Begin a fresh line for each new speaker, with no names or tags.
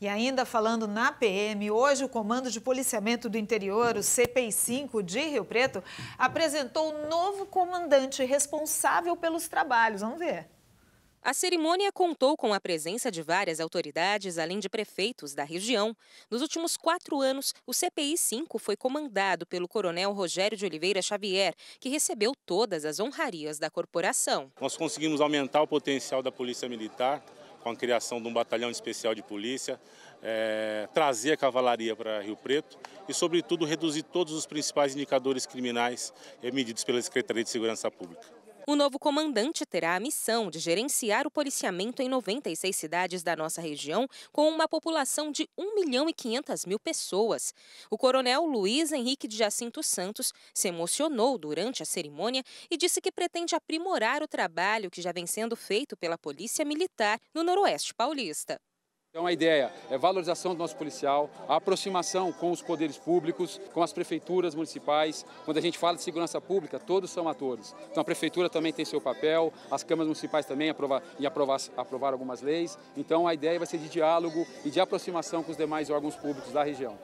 E ainda falando na PM, hoje o Comando de Policiamento do Interior, o CPI-5 de Rio Preto, apresentou o novo comandante responsável pelos trabalhos. Vamos ver.
A cerimônia contou com a presença de várias autoridades, além de prefeitos da região. Nos últimos quatro anos, o CPI-5 foi comandado pelo coronel Rogério de Oliveira Xavier, que recebeu todas as honrarias da corporação. Nós
conseguimos aumentar o potencial da Polícia Militar, com a criação de um batalhão especial de polícia, é, trazer a cavalaria para Rio Preto e, sobretudo, reduzir todos os principais indicadores criminais medidos pela Secretaria de Segurança Pública.
O novo comandante terá a missão de gerenciar o policiamento em 96 cidades da nossa região, com uma população de 1 milhão e 500 mil pessoas. O coronel Luiz Henrique de Jacinto Santos se emocionou durante a cerimônia e disse que pretende aprimorar o trabalho que já vem sendo feito pela Polícia Militar no Noroeste Paulista.
Então a ideia é valorização do nosso policial, a aproximação com os poderes públicos, com as prefeituras municipais. Quando a gente fala de segurança pública, todos são atores. Então a prefeitura também tem seu papel, as câmaras municipais também aprovar, e aprovar, aprovar algumas leis. Então a ideia vai ser de diálogo e de aproximação com os demais órgãos públicos da região.